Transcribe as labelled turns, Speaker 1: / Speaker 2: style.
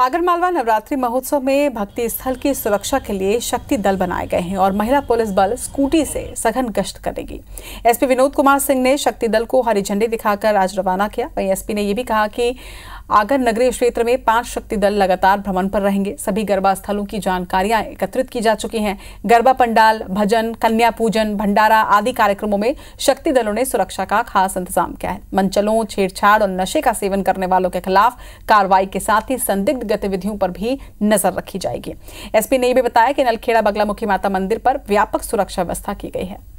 Speaker 1: आगरमालवा नवरात्रि महोत्सव में भक्ति स्थल की सुरक्षा के लिए शक्ति दल बनाए गए हैं और महिला पुलिस बल स्कूटी से सघन गश्त करेगी एसपी विनोद कुमार सिंह ने शक्ति दल को हरी झंडी दिखाकर आज रवाना किया वहीं एसपी ने यह भी कहा कि आगर नगरीय क्षेत्र में पांच शक्ति दल लगातार भ्रमण पर रहेंगे सभी गरबा स्थलों की जानकारियां एकत्रित की जा चुकी हैं गरबा पंडाल भजन कन्या पूजन भंडारा आदि कार्यक्रमों में शक्ति दलों ने सुरक्षा का खास इंतजाम किया है मंचलों छेड़छाड़ और नशे का सेवन करने वालों के खिलाफ कार्रवाई के साथ ही संदिग्ध गतिविधियों पर भी नजर रखी जाएगी एसपी ने यह भी बताया कि नलखेड़ा बगला मुखी माता मंदिर पर व्यापक सुरक्षा व्यवस्था की गई है